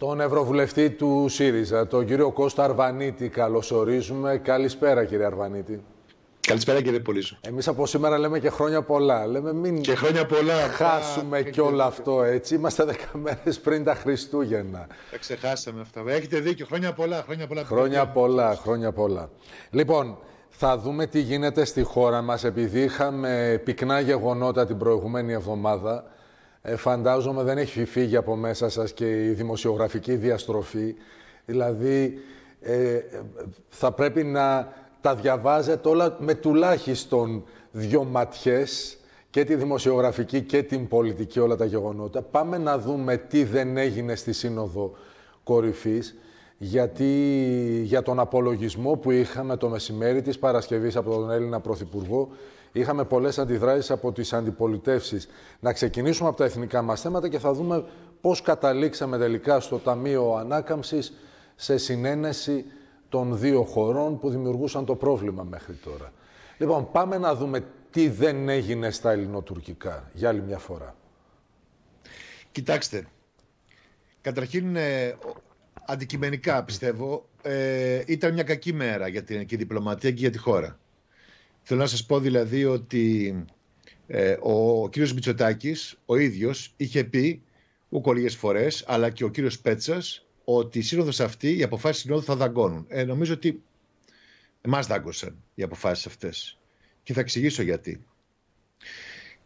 Τον Ευρωβουλευτή του ΣΥΡΙΖΑ, τον κύριο Κώστα Αρβανίτη, καλωσορίζουμε. Καλησπέρα κύριε Αρβανίτη. Καλησπέρα κύριε Πολύζο. Εμείς από σήμερα λέμε και χρόνια πολλά. Λέμε μην και χρόνια πολλά, χάσουμε κι όλο αυτό έτσι. Είμαστε δέκα πριν τα Χριστούγεννα. Τα ξεχάσαμε αυτά. Έχετε δίκιο. Χρόνια πολλά. Χρόνια πολλά. Χρόνια πολλά. Χρόνια πολλά. Λοιπόν, θα δούμε τι γίνεται στη χώρα μας επειδή είχαμε πυκνά γεγονότα την προηγούμενη εβδομάδα. Ε, φαντάζομαι δεν έχει φύγει από μέσα σας και η δημοσιογραφική διαστροφή. Δηλαδή, ε, θα πρέπει να τα διαβάζετε όλα με τουλάχιστον δυο ματιές και τη δημοσιογραφική και την πολιτική όλα τα γεγονότα. Πάμε να δούμε τι δεν έγινε στη Σύνοδο Κορυφής γιατί για τον απολογισμό που είχαμε το μεσημέρι της Παρασκευής από τον Έλληνα Πρωθυπουργό Είχαμε πολλές αντιδράσεις από τις αντιπολιτεύσεις. Να ξεκινήσουμε από τα εθνικά μας θέματα και θα δούμε πώς καταλήξαμε τελικά στο Ταμείο Ανάκαμψης σε συνένεση των δύο χωρών που δημιουργούσαν το πρόβλημα μέχρι τώρα. Λοιπόν, πάμε να δούμε τι δεν έγινε στα ελληνοτουρκικά για άλλη μια φορά. Κοιτάξτε, καταρχήν ε, αντικειμενικά πιστεύω ε, ήταν μια κακή μέρα για την ελληνική διπλωματία και για τη χώρα. Θέλω να σας πω δηλαδή ότι ε, ο, κύριος Μητσοτάκης, ο ίδιος, είχε πει λίγες φορές, αλλά και ο κύριος Πέτσας, ότι η σύνοδος αυτή, οι αποφάσεις συνόδου θα δαγκώνουν. Ε, νομίζω ότι εμάς δάγκωσαν οι αποφάσεις αυτές. Και θα εξηγήσω γιατί.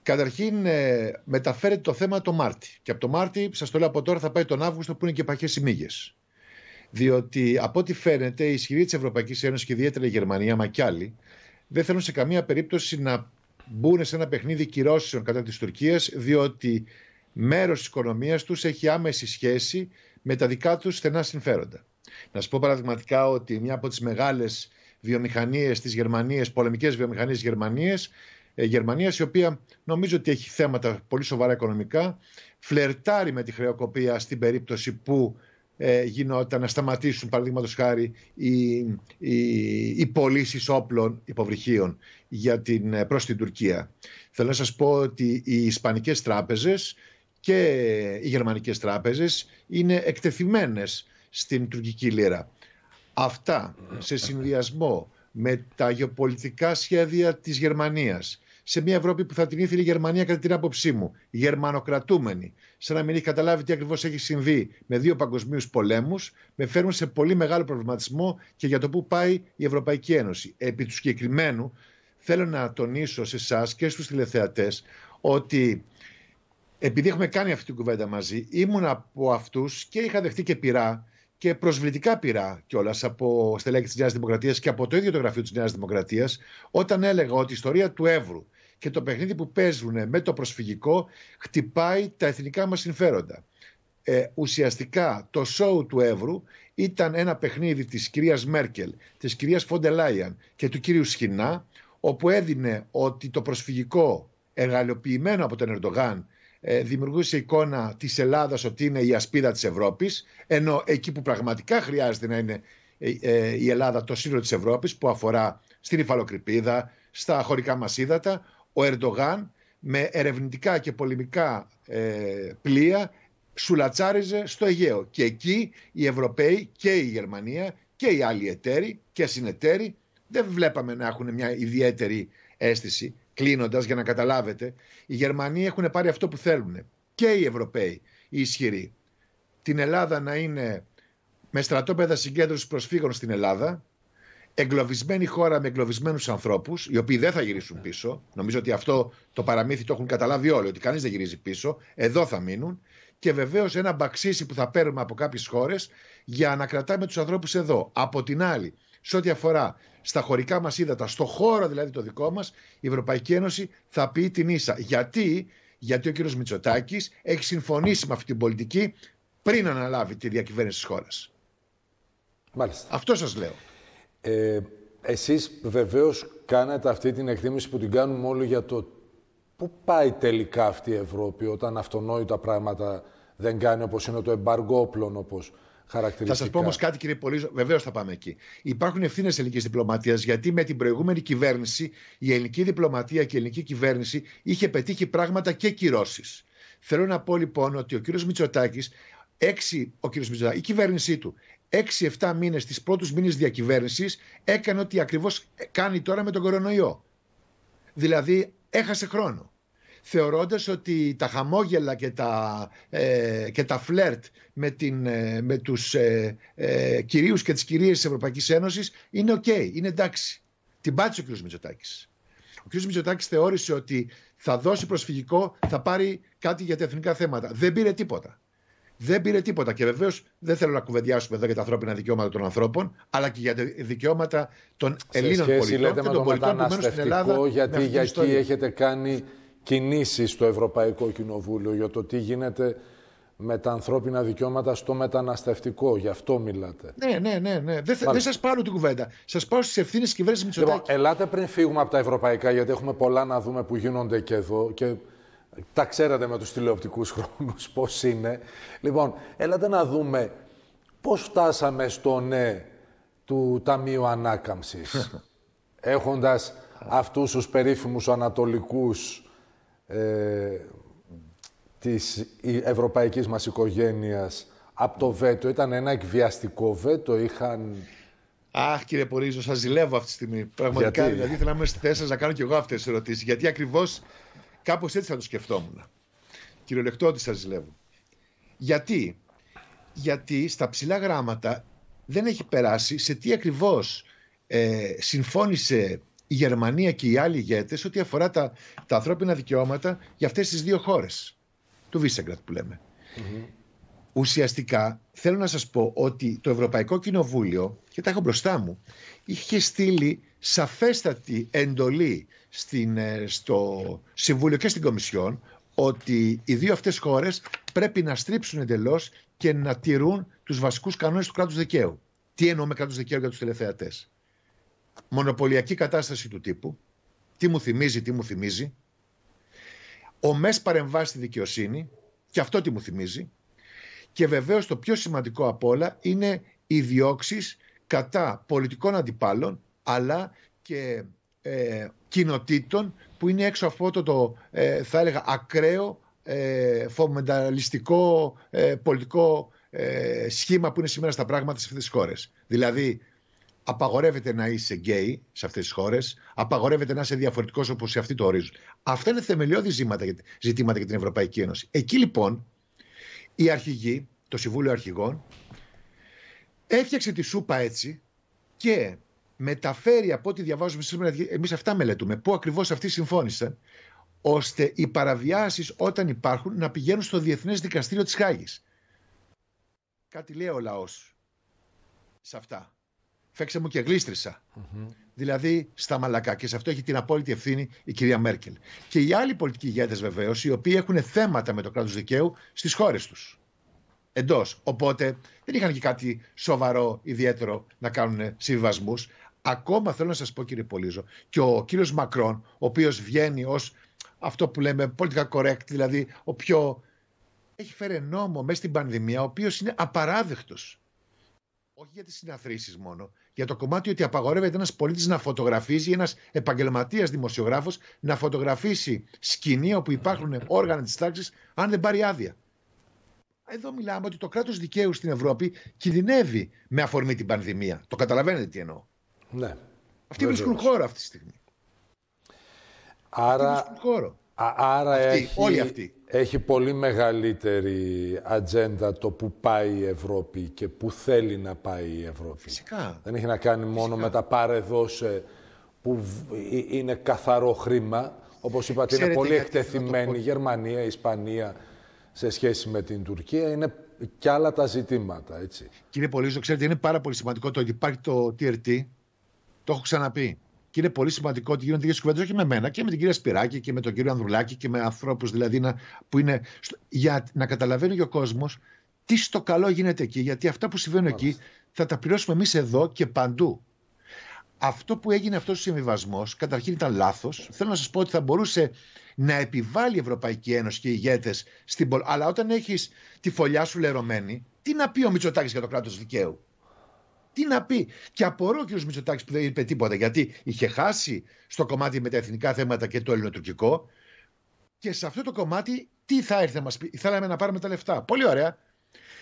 Καταρχήν ε, μεταφέρεται το θέμα το Μάρτι. Και από το Μάρτι, σας το λέω από τώρα, θα πάει τον Αύγουστο που είναι και παχές ημίγες. Διότι από ό,τι φαίνεται η ισχυρή της Ευρωπαϊκής Ένωσης και ιδιαίτερα η Γερμανία, μα κι άλλοι, δεν θέλουν σε καμία περίπτωση να μπουν σε ένα παιχνίδι κυρώσεων κατά της Τουρκίας διότι μέρος της οικονομίας τους έχει άμεση σχέση με τα δικά τους στενά συμφέροντα. Να σας πω παραδειγματικά ότι μια από τις μεγάλες βιομηχανίες της Γερμανίας, πολεμικές βιομηχανίες Γερμανία, Γερμανίας, ε, Γερμανίας, η οποία νομίζω ότι έχει θέματα πολύ σοβαρά οικονομικά, φλερτάρει με τη χρεοκοπία στην περίπτωση που ε, γινόταν να σταματήσουν παραδείγματος χάρη οι, οι, οι πωλήσεις όπλων υποβρυχίων για την, ε, προς την Τουρκία. Θέλω να σας πω ότι οι ισπανικές τράπεζες και οι γερμανικές τράπεζες είναι εκτεθειμένες στην τουρκική λίρα. Αυτά σε συνδυασμό με τα γεωπολιτικά σχέδια της Γερμανίας σε μια Ευρώπη που θα την ήθελε η Γερμανία κατά την άποψή μου. Γερμανοκρατούμενη. Σαν να μην έχει καταλάβει τι ακριβώς έχει συμβεί με δύο παγκοσμίους πολέμους, με φέρνουν σε πολύ μεγάλο προβληματισμό και για το πού πάει η Ευρωπαϊκή Ένωση. Επί του συγκεκριμένου, θέλω να τονίσω σε εσάς και στους τηλεθεατές ότι επειδή έχουμε κάνει αυτή την κουβέντα μαζί, ήμουν από αυτούς και είχα δεχτεί και πειρά και προσβλητικά πειρά κιόλας από στελέχη της Νέας Δημοκρατίας και από το ίδιο το γραφείο της Νέας Δημοκρατίας, όταν έλεγα ότι η ιστορία του Εύρου και το παιχνίδι που παίζουν με το προσφυγικό χτυπάει τα εθνικά μας συμφέροντα. Ε, ουσιαστικά το σόου του Εύρου ήταν ένα παιχνίδι της κυρίας Μέρκελ, της κυρίας Φοντελάιαν και του κυρίου Σχοινά όπου έδινε ότι το προσφυγικό εργαλειοποιημένο από τον Ερντογάν ε, δημιουργούσε εικόνα της Ελλάδας ότι είναι η ασπίδα της Ευρώπης ενώ εκεί που πραγματικά χρειάζεται να είναι ε, ε, η Ελλάδα το σύνολο της Ευρώπης που αφορά στην υφαλοκρηπίδα, στα χωρικά μας ύδατα ο Ερντογάν με ερευνητικά και πολεμικά ε, πλοία σουλατσάριζε στο Αιγαίο. Και εκεί οι Ευρωπαίοι και η Γερμανία και οι άλλοι εταίροι και συνεταίροι δεν βλέπαμε να έχουν μια ιδιαίτερη αίσθηση. Κλείνοντας, για να καταλάβετε, οι Γερμανοί έχουν πάρει αυτό που θέλουν και οι Ευρωπαίοι, οι ισχυροί. Την Ελλάδα να είναι με στρατόπεδα συγκέντρωσης προσφύγων στην Ελλάδα, εγκλωβισμένη χώρα με εγκλωβισμένους ανθρώπους, οι οποίοι δεν θα γυρίσουν πίσω. Νομίζω ότι αυτό το παραμύθι το έχουν καταλάβει όλοι, ότι κανείς δεν γυρίζει πίσω. Εδώ θα μείνουν. Και βεβαίως ένα μπαξίσι που θα παίρνουμε από κάποιες χώρες για να κρατάμε τους ανθρώπους εδώ. Από την άλλη, σε ό,τι αφορά στα χωρικά μας ύδατα, στο χώρο δηλαδή το δικό μας, η Ευρωπαϊκή Ένωση θα πει την ίσα. Γιατί, Γιατί ο κ. Μητσοτάκης έχει συμφωνήσει με αυτή την πολιτική πριν αναλάβει τη διακυβέρνηση της χώρας. Αυτό σας λέω. Ε, εσείς βεβαίως κάνατε αυτή την εκτίμηση που την κάνουμε όλοι για το πού πάει τελικά αυτή η Ευρώπη όταν αυτονόητα πράγματα δεν κάνει όπως είναι το εμπάργο όπλων όπως θα σας πω όμως κάτι, κύριε Πολύζο, βεβαίως θα πάμε εκεί. Υπάρχουν ευθύνες ελληνικής διπλωματίας, γιατί με την προηγούμενη κυβέρνηση η ελληνική διπλωματία και η ελληνική κυβέρνηση είχε πετύχει πράγματα και κυρώσεις. Θέλω να πω λοιπόν ότι ο κύριος Μητσοτάκης, έξι, ο κύριος Μητσοτάκης, η κυβέρνησή του εξι 7 μήνε, τι πρώτους μήνες διακυβέρνησης, έκανε ό,τι ακριβώς κάνει τώρα με τον κορονοϊό. Δηλαδή, έχασε χρόνο. Θεωρώντας ότι τα χαμόγελα και τα, ε, και τα φλερτ με, την, ε, με τους ε, ε κυρίους και τις κυρίες της Ευρωπαϊκής Ένωσης είναι οκ, okay, είναι εντάξει. Την πάτησε ο κ. Μητσοτάκης. Ο κ. Μητσοτάκης θεώρησε ότι θα δώσει προσφυγικό, θα πάρει κάτι για τα εθνικά θέματα. Δεν πήρε τίποτα δεν πήρε τίποτα. Και βεβαίως δεν θέλω να κουβεντιάσουμε εδώ για τα ανθρώπινα δικαιώματα των ανθρώπων, αλλά και για τα δικαιώματα των Ελλήνων σχέση, πολιτών και των πολιτών που μένουν στην Ελλάδα. Γιατί, γιατί εκεί έχετε κάνει κινήσεις στο Ευρωπαϊκό Κοινοβούλιο για το τι γίνεται με τα ανθρώπινα δικαιώματα στο μεταναστευτικό. Γι' αυτό μιλάτε. Ναι, ναι, ναι. ναι. Δεν, δεν σα πάρω την κουβέντα. Σας πάω στις ευθύνες της κυβέρνησης Μητσοτάκη. Λοιπόν, ελάτε πριν φύγουμε από τα ευρωπαϊκά, γιατί έχουμε πολλά να δούμε που γίνονται και εδώ. Και τα ξέρατε με τους τηλεοπτικούς χρόνους πώς είναι. Λοιπόν, έλατε να δούμε πώς φτάσαμε στο ναι του Ταμείου Ανάκαμψης. έχοντας αυτούς τους περίφημους ανατολικούς ε, της ευρωπαϊκής μας οικογένειας από το βέτο. Ήταν ένα εκβιαστικό βέτο, είχαν... Αχ, κύριε Πορίζο, σας ζηλεύω αυτή τη στιγμή. Πραγματικά, Γιατί? δηλαδή, ήθελα να είμαι στη θέση να κάνω κι εγώ αυτές τις ερωτήσεις. Γιατί ακριβώς Κάπως έτσι θα το σκεφτόμουν. Κυριολεκτό ότι σας ζηλεύω. Γιατί? Γιατί στα ψηλά γράμματα δεν έχει περάσει σε τι ακριβώς ε, συμφώνησε η Γερμανία και οι άλλοι ηγέτες ό,τι αφορά τα, τα ανθρώπινα δικαιώματα για αυτές τις δύο χώρες. Του Βίσεγκρατ που λεμε Ουσιαστικά θέλω να σας πω ότι το Ευρωπαϊκό Κοινοβούλιο, και τα έχω μπροστά μου, είχε στείλει σαφέστατη εντολή στην, ε, στο Συμβούλιο και στην Κομισιόν ότι οι δύο αυτές χώρες πρέπει να στρίψουν εντελώς και να τηρούν τους βασικούς κανόνες του κράτους δικαίου. Τι εννοώ με κράτους δικαίου για τους τηλεθεατές. Μονοπωλιακή κατάσταση του τύπου. Τι μου θυμίζει, τι μου θυμίζει. Ομές παρεμβάσεις στη δικαιοσύνη. Και αυτό τι μου θυμίζει. Και βεβαίως το πιο σημαντικό απ' όλα είναι οι διώξεις κατά πολιτικών αντιπάλων αλλά και ε, κοινοτήτων που είναι έξω από το, το ε, θα έλεγα ακραίο ε, ε πολιτικό ε, σχήμα που είναι σήμερα στα πράγματα σε αυτές τις χώρες. Δηλαδή απαγορεύεται να είσαι γκέι σε αυτές τις χώρες, απαγορεύεται να είσαι διαφορετικός όπως σε αυτοί το ορίζουν. Αυτά είναι θεμελιώδη ζητήματα για την Ευρωπαϊκή Ένωση. Εκεί λοιπόν η αρχηγή, το Συμβούλιο Αρχηγών, έφτιαξε τη σούπα έτσι και μεταφέρει από ό,τι διαβάζουμε σήμερα, εμείς αυτά μελετούμε, πού ακριβώς αυτοί συμφώνησαν, ώστε οι παραβιάσεις όταν υπάρχουν να πηγαίνουν στο Διεθνές Δικαστήριο της Χάγης. Κάτι λέει ο λαός σε αυτά. Φέξε μου και γλιστρισα Δηλαδή στα μαλακά. Και σε αυτό έχει την απόλυτη ευθύνη η κυρία Μέρκελ. Και οι άλλοι πολιτικοί ηγέτες βεβαίως, οι οποίοι έχουν θέματα με το κράτος δικαίου στις χώρες τους. Εντός. Οπότε δεν είχαν και κάτι σοβαρό ιδιαίτερο να κάνουν συμβιβασμού. Ακόμα θέλω να σας πω, κύριε Πολίζο, και ο κύριος Μακρόν, ο οποίος βγαίνει ως αυτό που λέμε πολιτικά correct, δηλαδή ο πιο. Έχει φέρει νόμο μέσα στην πανδημία, ο οποίος είναι απαράδεκτος. Όχι για τις συναθρήσεις μόνο. Για το κομμάτι ότι απαγορεύεται ένας πολίτης να φωτογραφίζει, ένας επαγγελματίας δημοσιογράφος να φωτογραφίσει σκηνή όπου υπάρχουν όργανα της τάξης, αν δεν πάρει άδεια. Εδώ μιλάμε ότι το κράτος δικαίου στην Ευρώπη κινδυνεύει με αφορμή την πανδημία. Το καταλαβαίνετε τι εννοώ. Ναι. Αυτοί βρίσκουν χώρο αυτή τη στιγμή. Άρα, χώρο. Α, άρα έχει, έχει πολύ μεγαλύτερη ατζέντα το που πάει η Ευρώπη και που θέλει να πάει η Ευρώπη. Φυσικά. Δεν έχει να κάνει μόνο με τα παρεδώσε που ε, ε, είναι καθαρό χρήμα. Όπως είπατε, είναι πολύ εκτεθειμένη η Γερμανία, η Ισπανία σε σχέση με την Τουρκία. Είναι και άλλα τα ζητήματα, έτσι. Κύριε Πολύζο, ξέρετε, είναι πάρα πολύ σημαντικό το ότι υπάρχει το TRT, το έχω ξαναπεί. Και είναι πολύ σημαντικό ότι γίνονται τέτοιε κουβέντες όχι με μένα και με την κυρία Σπυράκη και με τον κύριο Ανδρουλάκη και με ανθρώπους δηλαδή να, που είναι. για να καταλαβαίνει και ο κόσμος τι στο καλό γίνεται εκεί. Γιατί αυτά που συμβαίνουν εκεί θα τα πληρώσουμε εμείς εδώ και παντού. Αυτό που έγινε αυτός ο συμβιβασμός, καταρχήν ήταν λάθος. Θέλω να σας πω ότι θα μπορούσε να επιβάλλει η Ευρωπαϊκή Ένωση και οι ηγέτες Αλλά όταν έχεις τη φωλιά σου λερωμένη, τι να πει ο Μητσοτάκης για το κράτος δικαίου τι να πει. Και απορώ ο κ. Μητσοτάκης που δεν είπε τίποτα, γιατί είχε χάσει στο κομμάτι με τα εθνικά θέματα και το ελληνοτουρκικό. Και σε αυτό το κομμάτι, τι θα έρθει να μας πει, θέλαμε να πάρουμε τα λεφτά. Πολύ ωραία.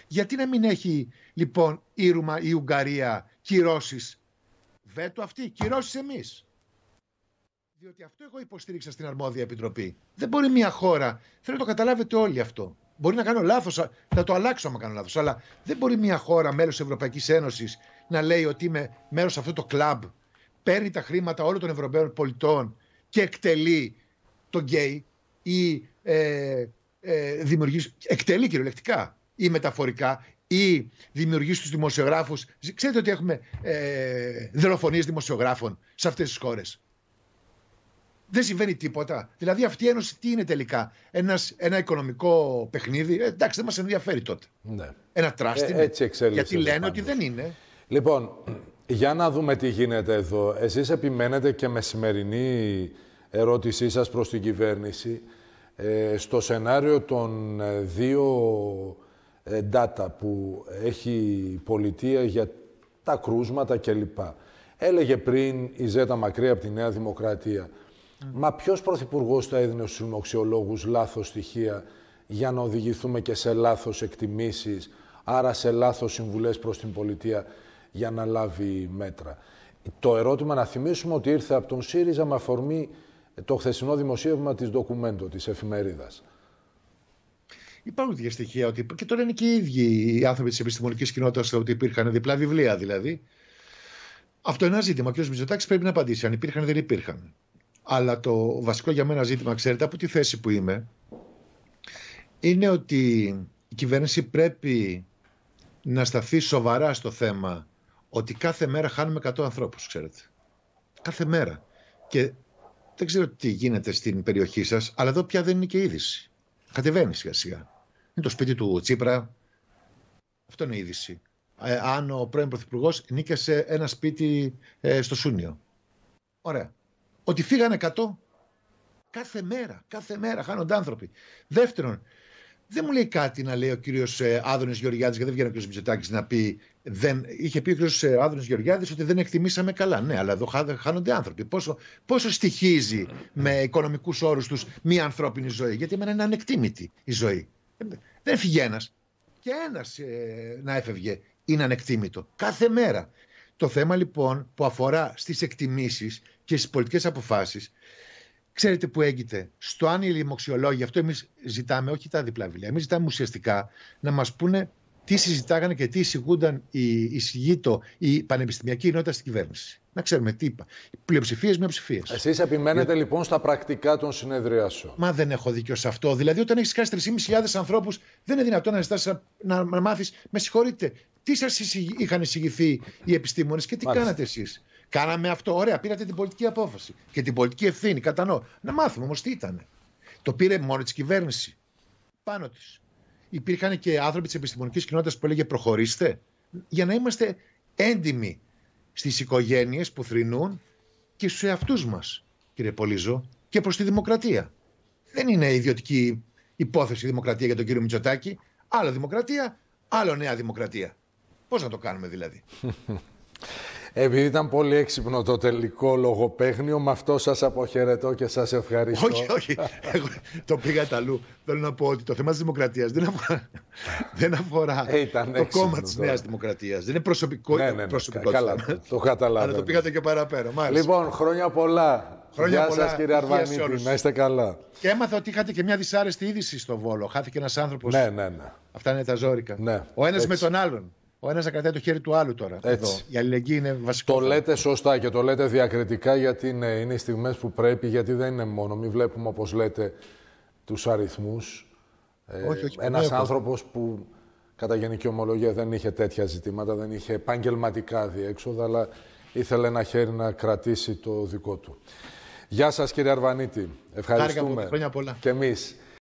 Γιατί να μην έχει λοιπόν η, Ρουμα, η Ουγγαρία κυρώσεις βέτο αυτή, κυρώσεις εμείς. Διότι αυτό εγώ υποστήριξα στην αρμόδια επιτροπή. Δεν μπορεί μια χώρα, θέλω να το καταλάβετε όλοι αυτό. Μπορεί να κάνω λάθος, θα το αλλάξω άμα κάνω λάθος. Αλλά δεν μπορεί μια χώρα μέλος της Ευρωπαϊκής Ένωσης να λέει ότι είμαι μέρος σε αυτό το κλαμπ, παίρνει τα χρήματα όλων των Ευρωπαίων πολιτών και εκτελεί τον γκέι ή ε, ε, δημιουργείς. Εκτελεί κυριολεκτικά ή μεταφορικά ή δημιουργείς στου δημοσιογράφους. Ξέρετε ότι έχουμε ε, δολοφονίες δημοσιογράφων σε αυτές τις χώρες δεν συμβαίνει τίποτα. Δηλαδή αυτή η ένωση τι είναι τελικά. Ένας, ένα οικονομικό παιχνίδι. Ε, εντάξει, δεν μας ενδιαφέρει τότε. Ναι. Ένα τράστιμο. Ε, Γιατί λένε ότι δεν είναι. Λοιπόν, για να δούμε τι γίνεται εδώ. Εσείς επιμένετε και με σημερινή ερώτησή σας προς την κυβέρνηση ε, στο σενάριο των ε, δύο ε, data που έχει η πολιτεία για τα κρούσματα κλπ. Έλεγε πριν η Ζέτα Μακρύ από τη Νέα Δημοκρατία Μα ποιος πρωθυπουργός θα έδινε στους δημοξιολόγους λάθος στοιχεία για να οδηγηθούμε και σε λάθος εκτιμήσεις, άρα σε λάθος συμβουλές προς την πολιτεία για να λάβει μέτρα. Το ερώτημα να θυμίσουμε ότι ήρθε από τον ΣΥΡΙΖΑ με αφορμή το χθεσινό δημοσίευμα της ντοκουμέντο, της Εφημερίδας. Υπάρχουν τέτοια στοιχεία ότι και τώρα είναι και οι ίδιοι οι άνθρωποι της επιστημονικής κοινότητας ότι υπήρχαν διπλά βιβλία δηλαδή. Αυτό είναι ένα ζήτημα. Ο κ. πρέπει να απαντήσει αν υπήρχαν ή δεν υπήρχαν. Αλλά το βασικό για μένα ζήτημα, ξέρετε, από τη θέση που είμαι, είναι ότι η κυβέρνηση πρέπει να σταθεί σοβαρά στο θέμα ότι κάθε μέρα χάνουμε 100 ανθρώπους, ξέρετε. Κάθε μέρα. Και δεν ξέρω τι γίνεται στην περιοχή σας, αλλά εδώ πια δεν είναι και είδηση. Κατεβαίνει σιγά σιγά. Είναι το σπίτι του Τσίπρα. Αυτό είναι είδηση. Ε, αν ο πρώην Πρωθυπουργός νίκασε ένα σπίτι ε, στο Σούνιο. Ωραία ότι φύγανε 100. Κάθε μέρα, κάθε μέρα χάνονται άνθρωποι. Δεύτερον, δεν μου λέει κάτι να λέει ο κύριος ε, Άδωνης Γεωργιάδης, γιατί δεν βγαίνει ο κύριος Μητσοτάκης να πει. Δεν... Είχε πει ο κύριος ε, Άδωνης Γεωργιάδης ότι δεν εκτιμήσαμε καλά. Ναι, αλλά εδώ χάνονται άνθρωποι. Πόσο, πόσο στοιχίζει με οικονομικούς όρους τους μία ανθρώπινη ζωή, Γιατί εμένα είναι ανεκτήμητη η ζωή. Ε, δεν φύγει ένας. Και ένας να έφευγε είναι ανεκτήμητο. Κάθε μέρα. Το θέμα λοιπόν που αφορά στις εκτιμήσεις και στις πολιτικές αποφάσεις, ξέρετε που έγκυται. Στο αν οι λοιμοξιολόγοι, αυτό εμείς ζητάμε, όχι τα διπλά βιβλία, εμείς ζητάμε ουσιαστικά να μας πούνε τι συζητάγανε και τι εισηγούνταν οι, η η πανεπιστημιακή κοινότητα στην κυβέρνηση. Να ξέρουμε τι είπα. Πλειοψηφίες, μειοψηφίες. Εσείς επιμένετε λοιπόν στα πρακτικά των συνεδριάσεων. Μα δεν έχω δίκιο σε αυτό. Δηλαδή, όταν έχεις χάσει 3.500 ανθρώπους, δεν είναι δυνατόν να ζητάς να, να μάθεις. Με συγχωρείτε, τι σας είχαν εισηγηθεί οι επιστήμονες και τι Μάλιστα. κάνατε εσείς. Κάναμε αυτό. Ωραία, πήρατε την πολιτική απόφαση και την πολιτική ευθύνη. Κατανοώ. Να μάθουμε όμως τι ήταν. Το πήρε μόνο της κυβέρνηση. Πάνω της. Υπήρχαν και άνθρωποι της επιστημονικής κοινότητας που έλεγε προχωρήστε. Για να είμαστε έντιμοι στις οικογένειες που θρυνούν και στους εαυτούς μας, κύριε Πολίζο, και προς τη δημοκρατία. Δεν είναι ιδιωτική υπόθεση η δημοκρατία για τον κύριο Μητσοτάκη. Άλλο δημοκρατία, άλλο νέα δημοκρατία. Πώς να το κάνουμε δηλαδή. Επειδή ήταν πολύ έξυπνο το τελικό λογοπαίγνιο, με αυτό σας αποχαιρετώ και σας ευχαριστώ. Όχι, όχι. Εγώ το πήγα τα αλλού. Θέλω να πω ότι το θέμα της δημοκρατίας δεν αφορά, δεν αφορά ε, το κόμμα της Νέας δημοκρατίας. Δεν είναι προσωπικό. Ναι, ναι, ναι, προσωπικό καλά, το, το Αλλά το πήγατε και παραπέρα. Μάλιστα. Λοιπόν, χρόνια πολλά. Χρόνια Γεια πολλά, κύριε Αρβανίτη, να είστε καλά. Και έμαθα ότι είχατε και μια δυσάρεστη είδηση στο Βόλο. Χάθηκε ένας άνθρωπος. Ναι, ναι, ναι. Αυτά είναι τα ζώρικα. Ναι, ο ένας με τον άλλον. Ο ένας να κρατάει το χέρι του άλλου τώρα. Εδώ. Η αλληλεγγύη είναι βασικό. Το λέτε σωστά και το λέτε διακριτικά γιατί είναι, είναι οι στιγμές που πρέπει, γιατί δεν είναι μόνο. Μην βλέπουμε όπως λέτε τους αριθμούς. Ε, ένας όχι, Ένας άνθρωπος που κατά γενική ομολογία δεν είχε τέτοια ζητήματα, δεν είχε επαγγελματικά διέξοδα, αλλά ήθελε ένα χέρι να κρατήσει το δικό του. Γεια σας, κύριε Αρβανίτη. Ευχαριστούμε. Χάρηκα, πολλά. Και